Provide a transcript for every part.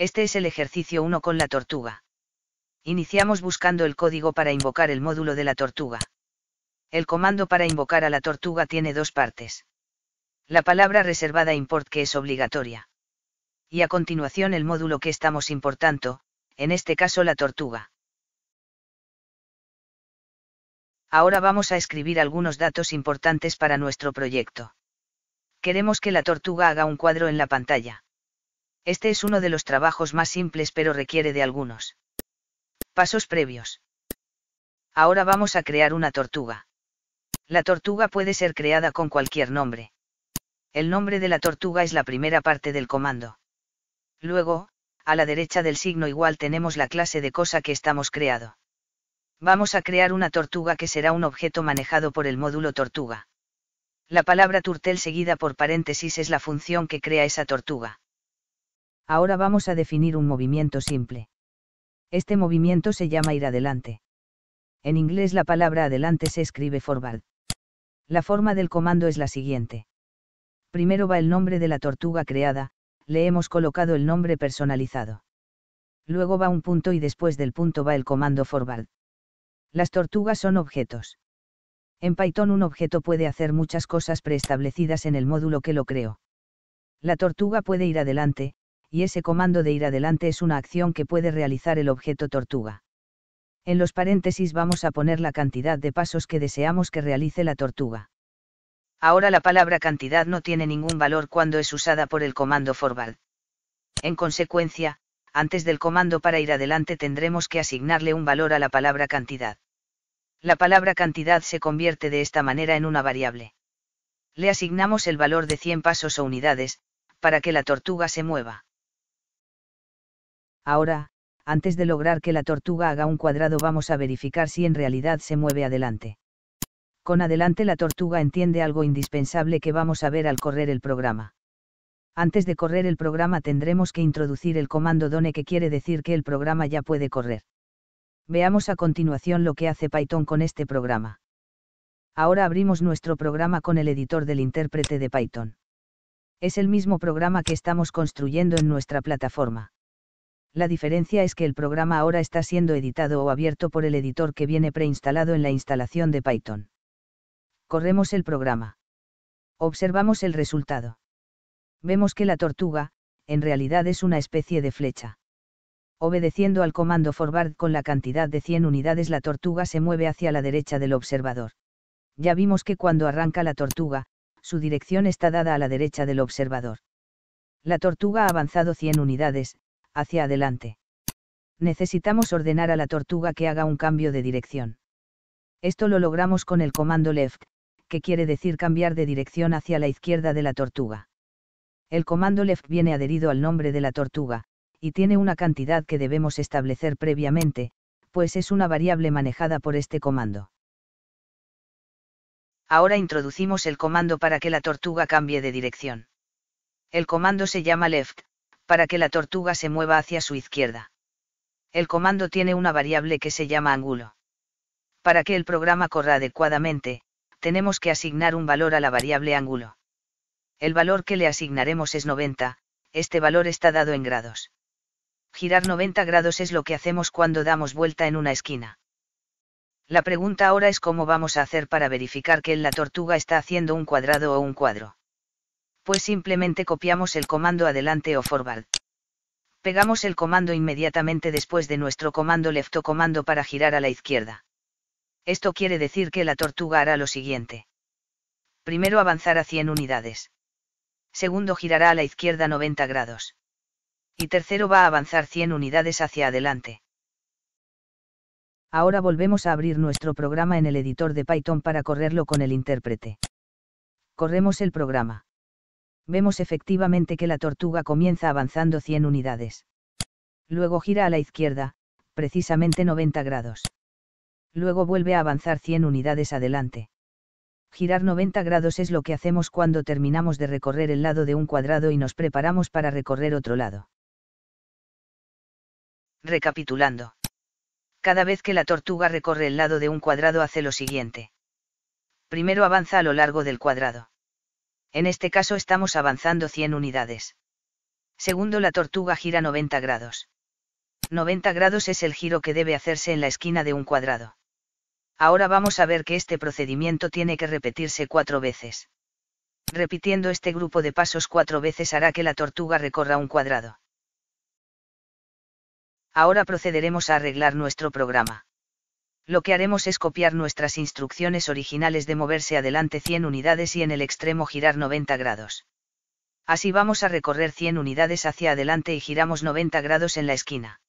Este es el ejercicio 1 con la tortuga. Iniciamos buscando el código para invocar el módulo de la tortuga. El comando para invocar a la tortuga tiene dos partes. La palabra reservada import que es obligatoria. Y a continuación el módulo que estamos importando, en este caso la tortuga. Ahora vamos a escribir algunos datos importantes para nuestro proyecto. Queremos que la tortuga haga un cuadro en la pantalla. Este es uno de los trabajos más simples pero requiere de algunos pasos previos. Ahora vamos a crear una tortuga. La tortuga puede ser creada con cualquier nombre. El nombre de la tortuga es la primera parte del comando. Luego, a la derecha del signo igual tenemos la clase de cosa que estamos creando. Vamos a crear una tortuga que será un objeto manejado por el módulo tortuga. La palabra turtel seguida por paréntesis es la función que crea esa tortuga. Ahora vamos a definir un movimiento simple. Este movimiento se llama ir adelante. En inglés la palabra adelante se escribe forward. La forma del comando es la siguiente. Primero va el nombre de la tortuga creada, le hemos colocado el nombre personalizado. Luego va un punto y después del punto va el comando forward. Las tortugas son objetos. En Python un objeto puede hacer muchas cosas preestablecidas en el módulo que lo creó. La tortuga puede ir adelante, y ese comando de ir adelante es una acción que puede realizar el objeto tortuga. En los paréntesis vamos a poner la cantidad de pasos que deseamos que realice la tortuga. Ahora la palabra cantidad no tiene ningún valor cuando es usada por el comando forward. En consecuencia, antes del comando para ir adelante tendremos que asignarle un valor a la palabra cantidad. La palabra cantidad se convierte de esta manera en una variable. Le asignamos el valor de 100 pasos o unidades, para que la tortuga se mueva. Ahora, antes de lograr que la tortuga haga un cuadrado vamos a verificar si en realidad se mueve adelante. Con adelante la tortuga entiende algo indispensable que vamos a ver al correr el programa. Antes de correr el programa tendremos que introducir el comando done que quiere decir que el programa ya puede correr. Veamos a continuación lo que hace Python con este programa. Ahora abrimos nuestro programa con el editor del intérprete de Python. Es el mismo programa que estamos construyendo en nuestra plataforma la diferencia es que el programa ahora está siendo editado o abierto por el editor que viene preinstalado en la instalación de Python. Corremos el programa. Observamos el resultado. Vemos que la tortuga, en realidad es una especie de flecha. Obedeciendo al comando forward con la cantidad de 100 unidades la tortuga se mueve hacia la derecha del observador. Ya vimos que cuando arranca la tortuga, su dirección está dada a la derecha del observador. La tortuga ha avanzado 100 unidades, hacia adelante. Necesitamos ordenar a la tortuga que haga un cambio de dirección. Esto lo logramos con el comando left, que quiere decir cambiar de dirección hacia la izquierda de la tortuga. El comando left viene adherido al nombre de la tortuga, y tiene una cantidad que debemos establecer previamente, pues es una variable manejada por este comando. Ahora introducimos el comando para que la tortuga cambie de dirección. El comando se llama left, para que la tortuga se mueva hacia su izquierda. El comando tiene una variable que se llama ángulo. Para que el programa corra adecuadamente, tenemos que asignar un valor a la variable ángulo. El valor que le asignaremos es 90, este valor está dado en grados. Girar 90 grados es lo que hacemos cuando damos vuelta en una esquina. La pregunta ahora es cómo vamos a hacer para verificar que la tortuga está haciendo un cuadrado o un cuadro pues simplemente copiamos el comando adelante o forward. Pegamos el comando inmediatamente después de nuestro comando left comando para girar a la izquierda. Esto quiere decir que la tortuga hará lo siguiente. Primero avanzar a 100 unidades. Segundo girará a la izquierda 90 grados. Y tercero va a avanzar 100 unidades hacia adelante. Ahora volvemos a abrir nuestro programa en el editor de Python para correrlo con el intérprete. Corremos el programa vemos efectivamente que la tortuga comienza avanzando 100 unidades. Luego gira a la izquierda, precisamente 90 grados. Luego vuelve a avanzar 100 unidades adelante. Girar 90 grados es lo que hacemos cuando terminamos de recorrer el lado de un cuadrado y nos preparamos para recorrer otro lado. Recapitulando. Cada vez que la tortuga recorre el lado de un cuadrado hace lo siguiente. Primero avanza a lo largo del cuadrado. En este caso estamos avanzando 100 unidades. Segundo, la tortuga gira 90 grados. 90 grados es el giro que debe hacerse en la esquina de un cuadrado. Ahora vamos a ver que este procedimiento tiene que repetirse cuatro veces. Repitiendo este grupo de pasos cuatro veces hará que la tortuga recorra un cuadrado. Ahora procederemos a arreglar nuestro programa lo que haremos es copiar nuestras instrucciones originales de moverse adelante 100 unidades y en el extremo girar 90 grados. Así vamos a recorrer 100 unidades hacia adelante y giramos 90 grados en la esquina.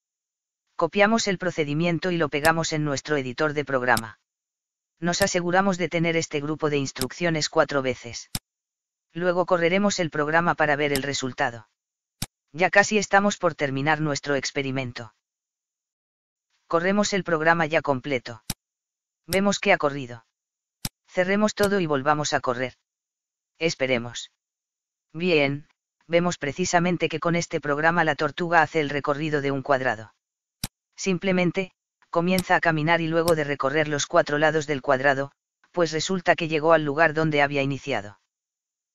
Copiamos el procedimiento y lo pegamos en nuestro editor de programa. Nos aseguramos de tener este grupo de instrucciones cuatro veces. Luego correremos el programa para ver el resultado. Ya casi estamos por terminar nuestro experimento. Corremos el programa ya completo. Vemos que ha corrido. Cerremos todo y volvamos a correr. Esperemos. Bien, vemos precisamente que con este programa la tortuga hace el recorrido de un cuadrado. Simplemente, comienza a caminar y luego de recorrer los cuatro lados del cuadrado, pues resulta que llegó al lugar donde había iniciado.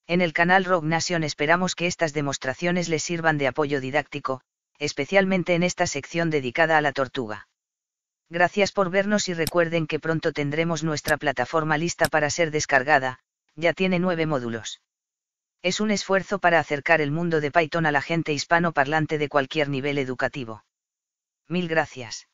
En el canal Rock Nation esperamos que estas demostraciones les sirvan de apoyo didáctico, especialmente en esta sección dedicada a la tortuga. Gracias por vernos y recuerden que pronto tendremos nuestra plataforma lista para ser descargada, ya tiene nueve módulos. Es un esfuerzo para acercar el mundo de Python a la gente hispano parlante de cualquier nivel educativo. Mil gracias.